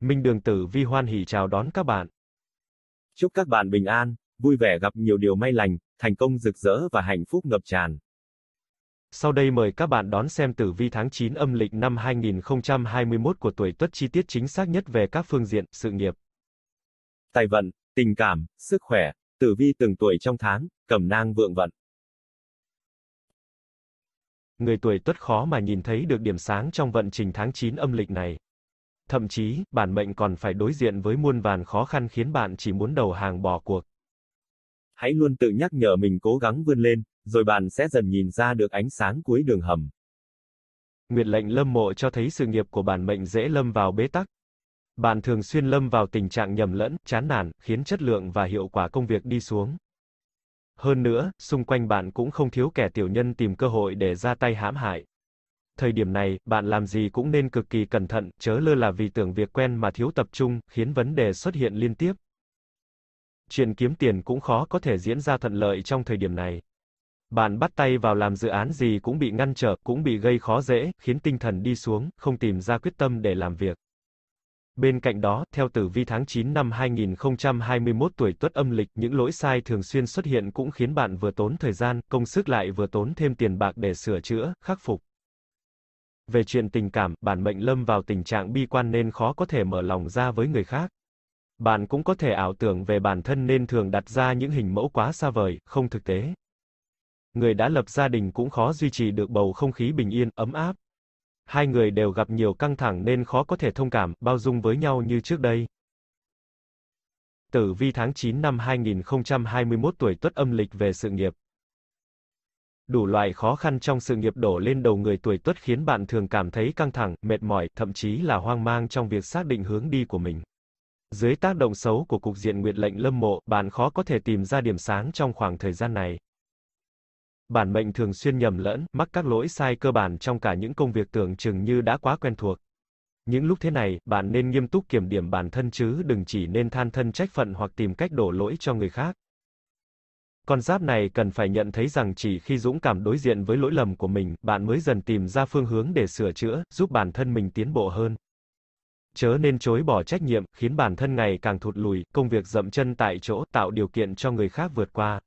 Minh Đường Tử Vi hoan hỉ chào đón các bạn. Chúc các bạn bình an, vui vẻ gặp nhiều điều may lành, thành công rực rỡ và hạnh phúc ngập tràn. Sau đây mời các bạn đón xem tử vi tháng 9 âm lịch năm 2021 của tuổi Tuất chi tiết chính xác nhất về các phương diện sự nghiệp, tài vận, tình cảm, sức khỏe, tử vi từng tuổi trong tháng, cẩm nang vượng vận. Người tuổi Tuất khó mà nhìn thấy được điểm sáng trong vận trình tháng 9 âm lịch này. Thậm chí, bản mệnh còn phải đối diện với muôn vàn khó khăn khiến bạn chỉ muốn đầu hàng bỏ cuộc. Hãy luôn tự nhắc nhở mình cố gắng vươn lên, rồi bạn sẽ dần nhìn ra được ánh sáng cuối đường hầm. Nguyệt lệnh lâm mộ cho thấy sự nghiệp của bản mệnh dễ lâm vào bế tắc. Bạn thường xuyên lâm vào tình trạng nhầm lẫn, chán nản, khiến chất lượng và hiệu quả công việc đi xuống. Hơn nữa, xung quanh bạn cũng không thiếu kẻ tiểu nhân tìm cơ hội để ra tay hãm hại. Thời điểm này, bạn làm gì cũng nên cực kỳ cẩn thận, chớ lơ là vì tưởng việc quen mà thiếu tập trung, khiến vấn đề xuất hiện liên tiếp. Chuyện kiếm tiền cũng khó có thể diễn ra thuận lợi trong thời điểm này. Bạn bắt tay vào làm dự án gì cũng bị ngăn trở, cũng bị gây khó dễ, khiến tinh thần đi xuống, không tìm ra quyết tâm để làm việc. Bên cạnh đó, theo tử vi tháng 9 năm 2021 tuổi tuất âm lịch, những lỗi sai thường xuyên xuất hiện cũng khiến bạn vừa tốn thời gian, công sức lại vừa tốn thêm tiền bạc để sửa chữa, khắc phục. Về chuyện tình cảm, bản mệnh lâm vào tình trạng bi quan nên khó có thể mở lòng ra với người khác. Bạn cũng có thể ảo tưởng về bản thân nên thường đặt ra những hình mẫu quá xa vời, không thực tế. Người đã lập gia đình cũng khó duy trì được bầu không khí bình yên, ấm áp. Hai người đều gặp nhiều căng thẳng nên khó có thể thông cảm, bao dung với nhau như trước đây. Tử vi tháng 9 năm 2021 tuổi Tuất âm lịch về sự nghiệp đủ loại khó khăn trong sự nghiệp đổ lên đầu người tuổi tuất khiến bạn thường cảm thấy căng thẳng, mệt mỏi, thậm chí là hoang mang trong việc xác định hướng đi của mình. Dưới tác động xấu của cục diện nguyệt lệnh lâm mộ, bạn khó có thể tìm ra điểm sáng trong khoảng thời gian này. Bản mệnh thường xuyên nhầm lẫn, mắc các lỗi sai cơ bản trong cả những công việc tưởng chừng như đã quá quen thuộc. Những lúc thế này, bạn nên nghiêm túc kiểm điểm bản thân chứ đừng chỉ nên than thân trách phận hoặc tìm cách đổ lỗi cho người khác. Con giáp này cần phải nhận thấy rằng chỉ khi dũng cảm đối diện với lỗi lầm của mình, bạn mới dần tìm ra phương hướng để sửa chữa, giúp bản thân mình tiến bộ hơn. Chớ nên chối bỏ trách nhiệm, khiến bản thân ngày càng thụt lùi, công việc dậm chân tại chỗ, tạo điều kiện cho người khác vượt qua.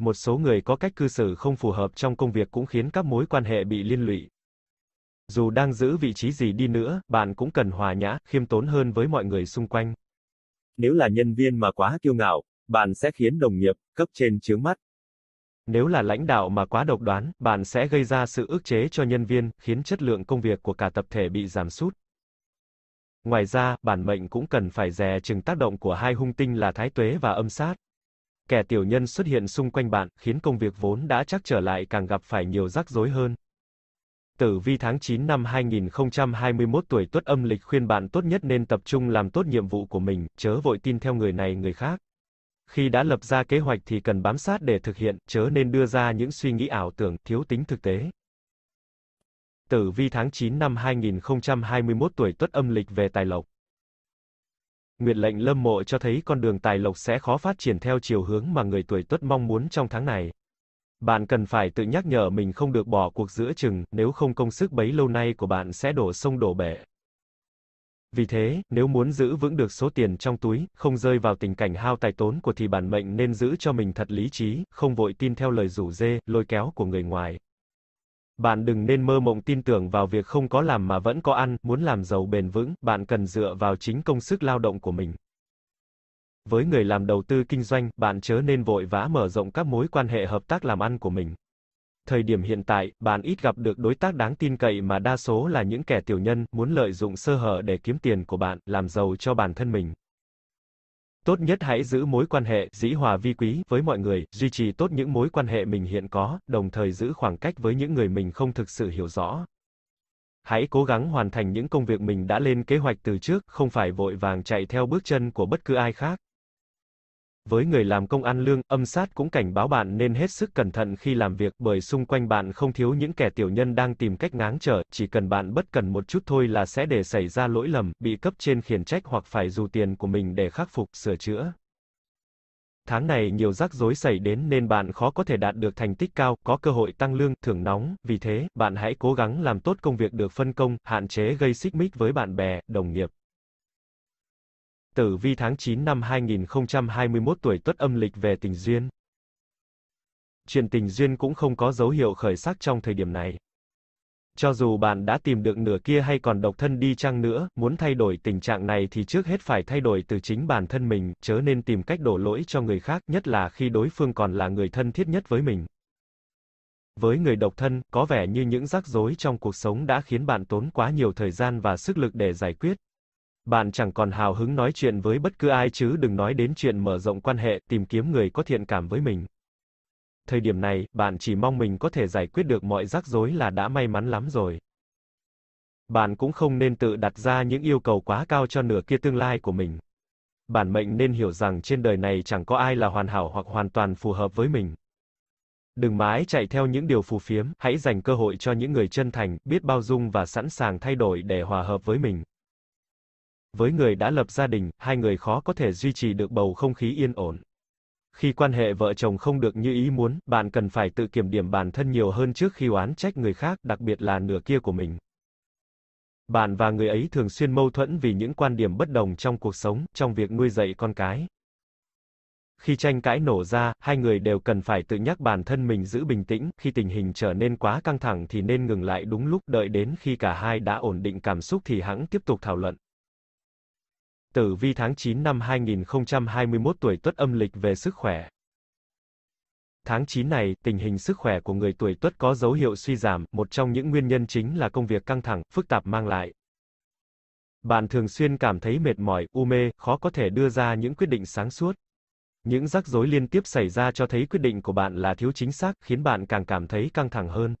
Một số người có cách cư xử không phù hợp trong công việc cũng khiến các mối quan hệ bị liên lụy. Dù đang giữ vị trí gì đi nữa, bạn cũng cần hòa nhã, khiêm tốn hơn với mọi người xung quanh. Nếu là nhân viên mà quá kiêu ngạo, bạn sẽ khiến đồng nghiệp, cấp trên chướng mắt. Nếu là lãnh đạo mà quá độc đoán, bạn sẽ gây ra sự ức chế cho nhân viên, khiến chất lượng công việc của cả tập thể bị giảm sút. Ngoài ra, bản mệnh cũng cần phải dè chừng tác động của hai hung tinh là thái tuế và âm sát. Kẻ tiểu nhân xuất hiện xung quanh bạn, khiến công việc vốn đã chắc trở lại càng gặp phải nhiều rắc rối hơn. Tử vi tháng 9 năm 2021 tuổi tuất âm lịch khuyên bạn tốt nhất nên tập trung làm tốt nhiệm vụ của mình, chớ vội tin theo người này người khác. Khi đã lập ra kế hoạch thì cần bám sát để thực hiện, chớ nên đưa ra những suy nghĩ ảo tưởng, thiếu tính thực tế. Tử vi tháng 9 năm 2021 tuổi Tuất âm lịch về tài lộc. Nguyệt lệnh lâm mộ cho thấy con đường tài lộc sẽ khó phát triển theo chiều hướng mà người tuổi Tuất mong muốn trong tháng này. Bạn cần phải tự nhắc nhở mình không được bỏ cuộc giữa chừng, nếu không công sức bấy lâu nay của bạn sẽ đổ sông đổ bể. Vì thế, nếu muốn giữ vững được số tiền trong túi, không rơi vào tình cảnh hao tài tốn của thì bản mệnh nên giữ cho mình thật lý trí, không vội tin theo lời rủ dê, lôi kéo của người ngoài. Bạn đừng nên mơ mộng tin tưởng vào việc không có làm mà vẫn có ăn, muốn làm giàu bền vững, bạn cần dựa vào chính công sức lao động của mình. Với người làm đầu tư kinh doanh, bạn chớ nên vội vã mở rộng các mối quan hệ hợp tác làm ăn của mình. Thời điểm hiện tại, bạn ít gặp được đối tác đáng tin cậy mà đa số là những kẻ tiểu nhân, muốn lợi dụng sơ hở để kiếm tiền của bạn, làm giàu cho bản thân mình. Tốt nhất hãy giữ mối quan hệ dĩ hòa vi quý với mọi người, duy trì tốt những mối quan hệ mình hiện có, đồng thời giữ khoảng cách với những người mình không thực sự hiểu rõ. Hãy cố gắng hoàn thành những công việc mình đã lên kế hoạch từ trước, không phải vội vàng chạy theo bước chân của bất cứ ai khác. Với người làm công ăn lương, âm sát cũng cảnh báo bạn nên hết sức cẩn thận khi làm việc, bởi xung quanh bạn không thiếu những kẻ tiểu nhân đang tìm cách ngáng trở, chỉ cần bạn bất cần một chút thôi là sẽ để xảy ra lỗi lầm, bị cấp trên khiển trách hoặc phải dù tiền của mình để khắc phục, sửa chữa. Tháng này nhiều rắc rối xảy đến nên bạn khó có thể đạt được thành tích cao, có cơ hội tăng lương, thưởng nóng, vì thế, bạn hãy cố gắng làm tốt công việc được phân công, hạn chế gây xích mích với bạn bè, đồng nghiệp. Tử vi tháng 9 năm 2021 tuổi Tuất âm lịch về tình duyên. Chuyện tình duyên cũng không có dấu hiệu khởi sắc trong thời điểm này. Cho dù bạn đã tìm được nửa kia hay còn độc thân đi chăng nữa, muốn thay đổi tình trạng này thì trước hết phải thay đổi từ chính bản thân mình, chớ nên tìm cách đổ lỗi cho người khác, nhất là khi đối phương còn là người thân thiết nhất với mình. Với người độc thân, có vẻ như những rắc rối trong cuộc sống đã khiến bạn tốn quá nhiều thời gian và sức lực để giải quyết, bạn chẳng còn hào hứng nói chuyện với bất cứ ai chứ đừng nói đến chuyện mở rộng quan hệ, tìm kiếm người có thiện cảm với mình. Thời điểm này, bạn chỉ mong mình có thể giải quyết được mọi rắc rối là đã may mắn lắm rồi. Bạn cũng không nên tự đặt ra những yêu cầu quá cao cho nửa kia tương lai của mình. Bản mệnh nên hiểu rằng trên đời này chẳng có ai là hoàn hảo hoặc hoàn toàn phù hợp với mình. Đừng mãi chạy theo những điều phù phiếm, hãy dành cơ hội cho những người chân thành, biết bao dung và sẵn sàng thay đổi để hòa hợp với mình. Với người đã lập gia đình, hai người khó có thể duy trì được bầu không khí yên ổn. Khi quan hệ vợ chồng không được như ý muốn, bạn cần phải tự kiểm điểm bản thân nhiều hơn trước khi oán trách người khác, đặc biệt là nửa kia của mình. Bạn và người ấy thường xuyên mâu thuẫn vì những quan điểm bất đồng trong cuộc sống, trong việc nuôi dạy con cái. Khi tranh cãi nổ ra, hai người đều cần phải tự nhắc bản thân mình giữ bình tĩnh, khi tình hình trở nên quá căng thẳng thì nên ngừng lại đúng lúc đợi đến khi cả hai đã ổn định cảm xúc thì hãng tiếp tục thảo luận. Tử vi tháng 9 năm 2021 tuổi Tuất âm lịch về sức khỏe. Tháng 9 này, tình hình sức khỏe của người tuổi Tuất có dấu hiệu suy giảm, một trong những nguyên nhân chính là công việc căng thẳng, phức tạp mang lại. Bạn thường xuyên cảm thấy mệt mỏi, u mê, khó có thể đưa ra những quyết định sáng suốt. Những rắc rối liên tiếp xảy ra cho thấy quyết định của bạn là thiếu chính xác, khiến bạn càng cảm thấy căng thẳng hơn.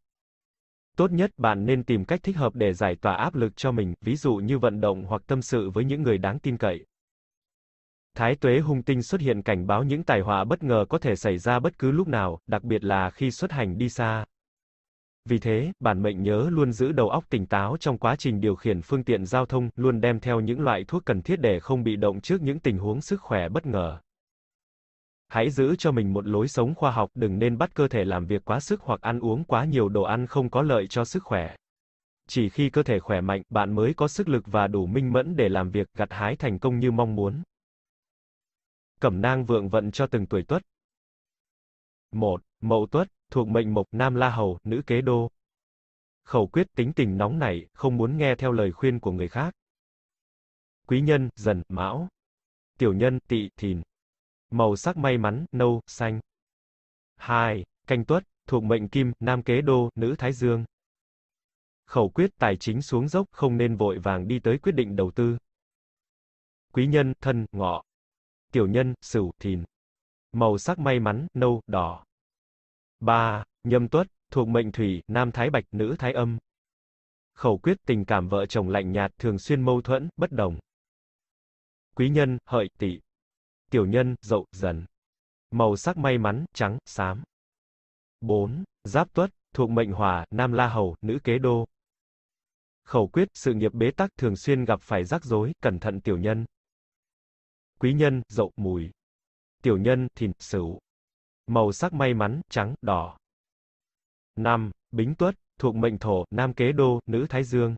Tốt nhất bạn nên tìm cách thích hợp để giải tỏa áp lực cho mình, ví dụ như vận động hoặc tâm sự với những người đáng tin cậy. Thái tuế hung tinh xuất hiện cảnh báo những tai họa bất ngờ có thể xảy ra bất cứ lúc nào, đặc biệt là khi xuất hành đi xa. Vì thế, bản mệnh nhớ luôn giữ đầu óc tỉnh táo trong quá trình điều khiển phương tiện giao thông, luôn đem theo những loại thuốc cần thiết để không bị động trước những tình huống sức khỏe bất ngờ. Hãy giữ cho mình một lối sống khoa học, đừng nên bắt cơ thể làm việc quá sức hoặc ăn uống quá nhiều đồ ăn không có lợi cho sức khỏe. Chỉ khi cơ thể khỏe mạnh, bạn mới có sức lực và đủ minh mẫn để làm việc gặt hái thành công như mong muốn. Cẩm nang vượng vận cho từng tuổi tuất. 1. Mậu tuất, thuộc mệnh mộc, nam la hầu, nữ kế đô. Khẩu quyết tính tình nóng nảy, không muốn nghe theo lời khuyên của người khác. Quý nhân, dần, mão. Tiểu nhân, Tị, thìn màu sắc may mắn, nâu, xanh. 2. Canh tuất, thuộc mệnh kim, nam kế đô, nữ thái dương. Khẩu quyết tài chính xuống dốc, không nên vội vàng đi tới quyết định đầu tư. Quý nhân, thân, ngọ. Tiểu nhân, sửu, thìn. Màu sắc may mắn, nâu, đỏ. 3. Nhâm tuất, thuộc mệnh thủy, nam thái bạch, nữ thái âm. Khẩu quyết tình cảm vợ chồng lạnh nhạt thường xuyên mâu thuẫn, bất đồng. Quý nhân, hợi, tỵ tiểu nhân, dậu, dần. Màu sắc may mắn, trắng, xám. 4. Giáp tuất, thuộc mệnh hỏa, nam la hầu, nữ kế đô. Khẩu quyết, sự nghiệp bế tắc thường xuyên gặp phải rắc rối, cẩn thận tiểu nhân. Quý nhân, dậu, mùi. Tiểu nhân, thìn, sửu. Màu sắc may mắn, trắng, đỏ. 5. Bính tuất, thuộc mệnh thổ, nam kế đô, nữ thái dương.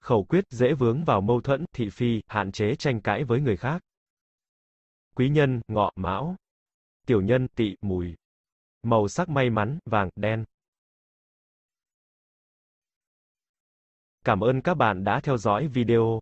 Khẩu quyết, dễ vướng vào mâu thuẫn, thị phi, hạn chế tranh cãi với người khác quý nhân, ngọ, mão. Tiểu nhân, tỵ, mùi. Màu sắc may mắn, vàng, đen. Cảm ơn các bạn đã theo dõi video.